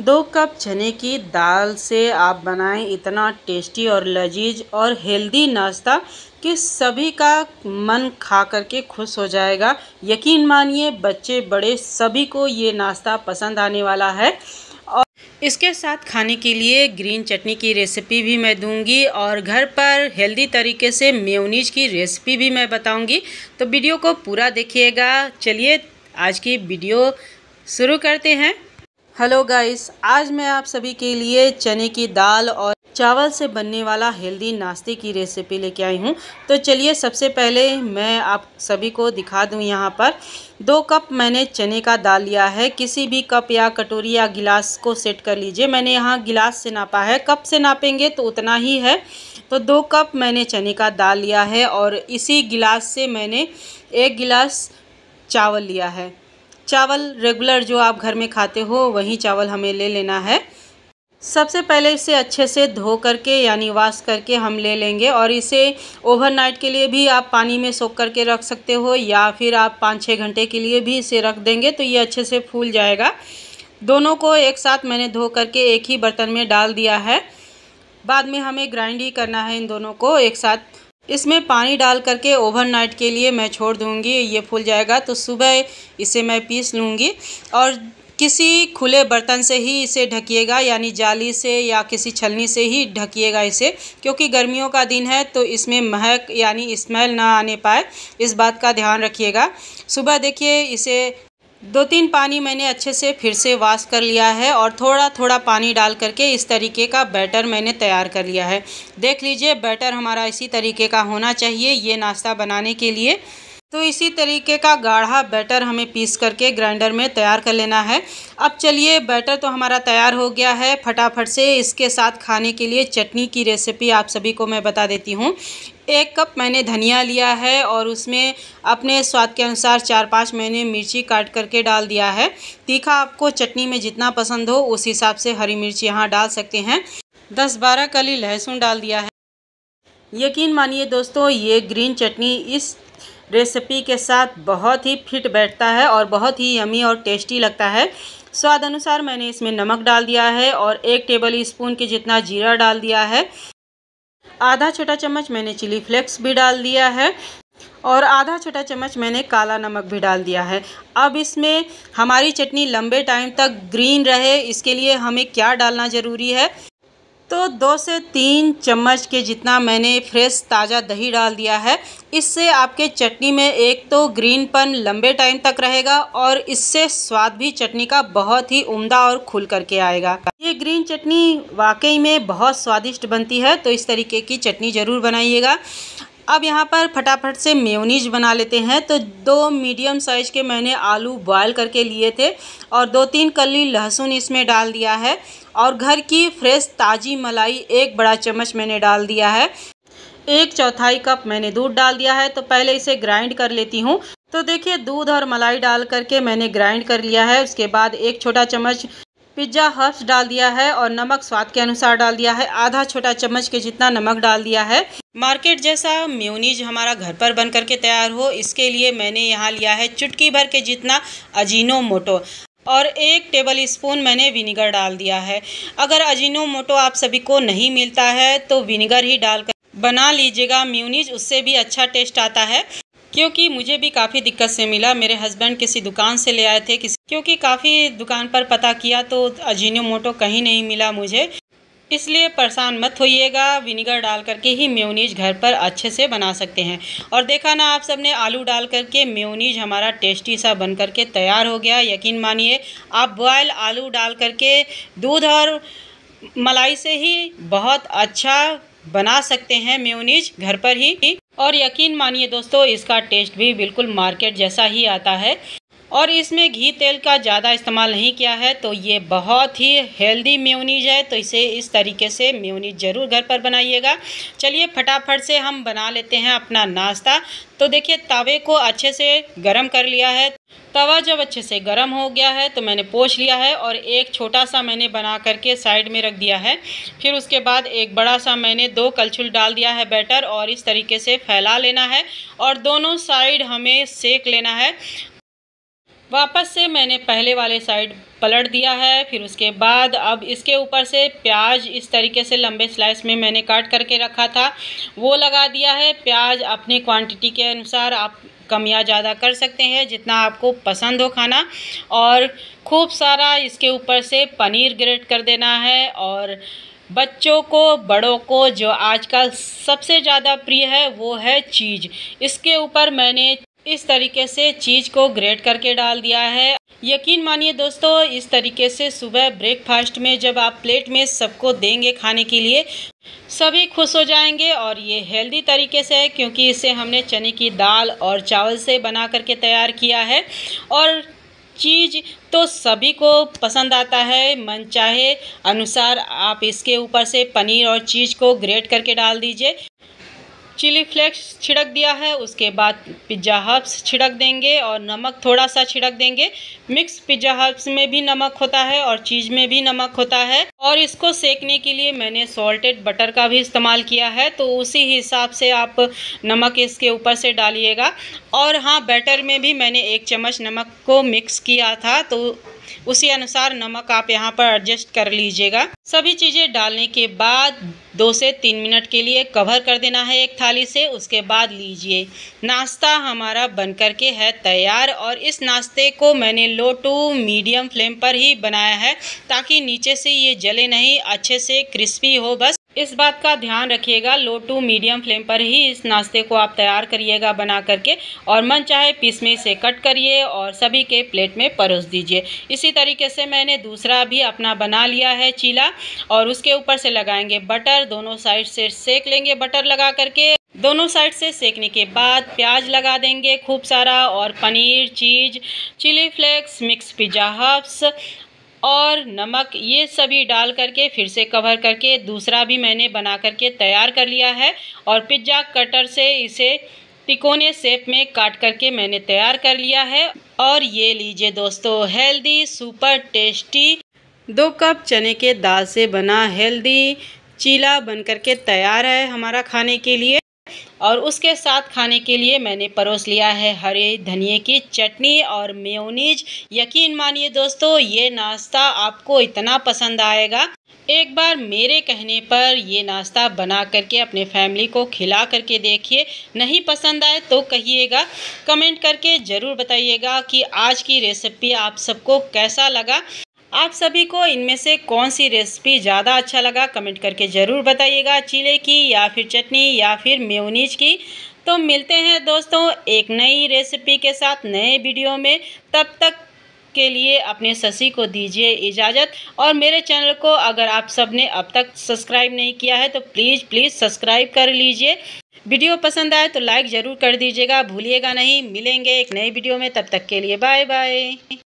दो कप चने की दाल से आप बनाएं इतना टेस्टी और लजीज और हेल्दी नाश्ता कि सभी का मन खा करके खुश हो जाएगा यकीन मानिए बच्चे बड़े सभी को ये नाश्ता पसंद आने वाला है और इसके साथ खाने के लिए ग्रीन चटनी की रेसिपी भी मैं दूंगी और घर पर हेल्दी तरीके से मेयोनीज की रेसिपी भी मैं बताऊंगी तो वीडियो को पूरा देखिएगा चलिए आज की वीडियो शुरू करते हैं हेलो गाइस आज मैं आप सभी के लिए चने की दाल और चावल से बनने वाला हेल्दी नाश्ते की रेसिपी लेके आई हूँ तो चलिए सबसे पहले मैं आप सभी को दिखा दूँ यहाँ पर दो कप मैंने चने का दाल लिया है किसी भी कप या कटोरी या गिलास को सेट कर लीजिए मैंने यहाँ गिलास से नापा है कप से नापेंगे तो उतना ही है तो दो कप मैंने चने का दाल लिया है और इसी गिलास से मैंने एक गिलास चावल लिया है चावल रेगुलर जो आप घर में खाते हो वही चावल हमें ले लेना है सबसे पहले इसे अच्छे से धो करके यानी वाश करके हम ले लेंगे और इसे ओवरनाइट के लिए भी आप पानी में सोख करके रख सकते हो या फिर आप पाँच छः घंटे के लिए भी इसे रख देंगे तो ये अच्छे से फूल जाएगा दोनों को एक साथ मैंने धो करके एक ही बर्तन में डाल दिया है बाद में हमें ग्राइंड ही करना है इन दोनों को एक साथ इसमें पानी डाल करके ओवरनाइट के लिए मैं छोड़ दूँगी ये फूल जाएगा तो सुबह इसे मैं पीस लूँगी और किसी खुले बर्तन से ही इसे ढकिएगा यानी जाली से या किसी छलनी से ही ढकिएगा इसे क्योंकि गर्मियों का दिन है तो इसमें महक यानी स्मेल ना आने पाए इस बात का ध्यान रखिएगा सुबह देखिए इसे दो तीन पानी मैंने अच्छे से फिर से वाश कर लिया है और थोड़ा थोड़ा पानी डाल करके इस तरीके का बैटर मैंने तैयार कर लिया है देख लीजिए बैटर हमारा इसी तरीके का होना चाहिए ये नाश्ता बनाने के लिए तो इसी तरीके का गाढ़ा बैटर हमें पीस करके ग्राइंडर में तैयार कर लेना है अब चलिए बैटर तो हमारा तैयार हो गया है फटाफट से इसके साथ खाने के लिए चटनी की रेसिपी आप सभी को मैं बता देती हूँ एक कप मैंने धनिया लिया है और उसमें अपने स्वाद के अनुसार चार पाँच मैंने मिर्ची काट करके डाल दिया है तीखा आपको चटनी में जितना पसंद हो उस हिसाब से हरी मिर्ची यहाँ डाल सकते हैं दस बारह कली लहसुन डाल दिया है यकीन मानिए दोस्तों ये ग्रीन चटनी इस रेसिपी के साथ बहुत ही फिट बैठता है और बहुत ही यमी और टेस्टी लगता है स्वाद अनुसार मैंने इसमें नमक डाल दिया है और एक टेबल स्पून के जितना जीरा डाल दिया है आधा छोटा चम्मच मैंने चिली फ्लेक्स भी डाल दिया है और आधा छोटा चम्मच मैंने काला नमक भी डाल दिया है अब इसमें हमारी चटनी लंबे टाइम तक ग्रीन रहे इसके लिए हमें क्या डालना ज़रूरी है तो दो से तीन चम्मच के जितना मैंने फ्रेश ताज़ा दही डाल दिया है इससे आपके चटनी में एक तो ग्रीनपन लंबे टाइम तक रहेगा और इससे स्वाद भी चटनी का बहुत ही उम्दा और खुल करके आएगा ये ग्रीन चटनी वाकई में बहुत स्वादिष्ट बनती है तो इस तरीके की चटनी ज़रूर बनाइएगा अब यहाँ पर फटाफट से मेयोनीज बना लेते हैं तो दो मीडियम साइज़ के मैंने आलू बॉयल करके लिए थे और दो तीन कली लहसुन इसमें डाल दिया है और घर की फ्रेश ताज़ी मलाई एक बड़ा चम्मच मैंने डाल दिया है एक चौथाई कप मैंने दूध डाल दिया है तो पहले इसे ग्राइंड कर लेती हूँ तो देखिए दूध और मलाई डाल करके मैंने ग्राइंड कर लिया है उसके बाद एक छोटा चम्मच पिज्ज़ा हर्ब्स डाल दिया है और नमक स्वाद के अनुसार डाल दिया है आधा छोटा चम्मच के जितना नमक डाल दिया है मार्केट जैसा म्यूनिज हमारा घर पर बन करके तैयार हो इसके लिए मैंने यहाँ लिया है चुटकी भर के जितना अजीनो मोटो और एक टेबल स्पून मैंने विनीगर डाल दिया है अगर अजीनो मोटो आप सभी को नहीं मिलता है तो विनीगर ही डालकर बना लीजिएगा म्यूनिज उससे भी अच्छा टेस्ट आता है क्योंकि मुझे भी काफ़ी दिक्कत से मिला मेरे हस्बैंड किसी दुकान से ले आए थे किसी क्योंकि काफ़ी दुकान पर पता किया तो अजीनो मोटो कहीं नहीं मिला मुझे इसलिए परेशान मत होइएगा विनीगर डाल करके ही म्योनीज घर पर अच्छे से बना सकते हैं और देखा ना आप सबने आलू डाल करके म्योनीज हमारा टेस्टी सा बन करके तैयार हो गया यकीन मानिए आप बॉयल आलू डाल करके दूध और मलाई से ही बहुत अच्छा बना सकते हैं म्योनीज घर पर ही और यकीन मानिए दोस्तों इसका टेस्ट भी बिल्कुल मार्केट जैसा ही आता है और इसमें घी तेल का ज़्यादा इस्तेमाल नहीं किया है तो ये बहुत ही हेल्दी म्योनीज है तो इसे इस तरीके से म्यूनीज ज़रूर घर पर बनाइएगा चलिए फटाफट से हम बना लेते हैं अपना नाश्ता तो देखिए तवे को अच्छे से गर्म कर लिया है तवा जब अच्छे से गर्म हो गया है तो मैंने पोछ लिया है और एक छोटा सा मैंने बना करके साइड में रख दिया है फिर उसके बाद एक बड़ा सा मैंने दो कलछुल डाल दिया है बैटर और इस तरीके से फैला लेना है और दोनों साइड हमें सेक लेना है वापस से मैंने पहले वाले साइड पलट दिया है फिर उसके बाद अब इसके ऊपर से प्याज इस तरीके से लंबे स्लाइस में मैंने काट करके रखा था वो लगा दिया है प्याज अपने क्वांटिटी के अनुसार आप कम या ज़्यादा कर सकते हैं जितना आपको पसंद हो खाना और खूब सारा इसके ऊपर से पनीर ग्रेट कर देना है और बच्चों को बड़ों को जो आजकल सबसे ज़्यादा प्रिय है वो है चीज़ इसके ऊपर मैंने इस तरीके से चीज़ को ग्रेट करके डाल दिया है यकीन मानिए दोस्तों इस तरीके से सुबह ब्रेकफास्ट में जब आप प्लेट में सबको देंगे खाने के लिए सभी खुश हो जाएंगे और ये हेल्दी तरीके से है क्योंकि इसे हमने चने की दाल और चावल से बना करके तैयार किया है और चीज़ तो सभी को पसंद आता है मन चाहे अनुसार आप इसके ऊपर से पनीर और चीज़ को ग्रेट करके डाल दीजिए चिली फ्लेक्स छिड़क दिया है उसके बाद पिज्ज़ा हब्स छिड़क देंगे और नमक थोड़ा सा छिड़क देंगे मिक्स पिज्ज़ा हब्स में भी नमक होता है और चीज़ में भी नमक होता है और इसको सेकने के लिए मैंने सॉल्टेड बटर का भी इस्तेमाल किया है तो उसी हिसाब से आप नमक इसके ऊपर से डालिएगा और हाँ बैटर में भी मैंने एक चम्मच नमक को मिक्स किया था तो उसी अनुसार नमक आप यहाँ पर एडजस्ट कर लीजिएगा सभी चीज़ें डालने के बाद दो से तीन मिनट के लिए कवर कर देना है एक थाली से उसके बाद लीजिए नाश्ता हमारा बन करके है तैयार और इस नाश्ते को मैंने लो टू मीडियम फ्लेम पर ही बनाया है ताकि नीचे से ये जले नहीं अच्छे से क्रिस्पी हो बस इस बात का ध्यान रखिएगा लो टू मीडियम फ्लेम पर ही इस नाश्ते को आप तैयार करिएगा बना करके और मन चाहे पीस में से कट करिए और सभी के प्लेट में परोस दीजिए इसी तरीके से मैंने दूसरा भी अपना बना लिया है चीला और उसके ऊपर से लगाएंगे बटर दोनों साइड से सेक लेंगे बटर लगा करके दोनों साइड से सेकने के बाद प्याज लगा देंगे खूब सारा और paneer cheese chilli flakes mix pizza herbs और नमक ये सभी डाल करके फिर से कवर करके दूसरा भी मैंने बना करके तैयार कर लिया है और पिज्ज़ा कटर से इसे तिकोने सेप में काट करके मैंने तैयार कर लिया है और ये लीजिए दोस्तों हेल्दी सुपर टेस्टी दो कप चने के दाल से बना हेल्दी चीला बन करके तैयार है हमारा खाने के लिए और उसके साथ खाने के लिए मैंने परोस लिया है हरे धनिए की चटनी और मेयोनीज यकीन मानिए दोस्तों ये नाश्ता आपको इतना पसंद आएगा एक बार मेरे कहने पर ये नाश्ता बना करके अपने फैमिली को खिला करके देखिए नहीं पसंद आए तो कहिएगा कमेंट करके ज़रूर बताइएगा कि आज की रेसिपी आप सबको कैसा लगा आप सभी को इनमें से कौन सी रेसिपी ज़्यादा अच्छा लगा कमेंट करके ज़रूर बताइएगा चिले की या फिर चटनी या फिर म्यूनीज की तो मिलते हैं दोस्तों एक नई रेसिपी के साथ नए वीडियो में तब तक के लिए अपने ससी को दीजिए इजाज़त और मेरे चैनल को अगर आप सब ने अब तक सब्सक्राइब नहीं किया है तो प्लीज़ प्लीज़ सब्सक्राइब कर लीजिए वीडियो पसंद आए तो लाइक ज़रूर कर दीजिएगा भूलिएगा नहीं मिलेंगे एक नए वीडियो में तब तक के लिए बाय बाय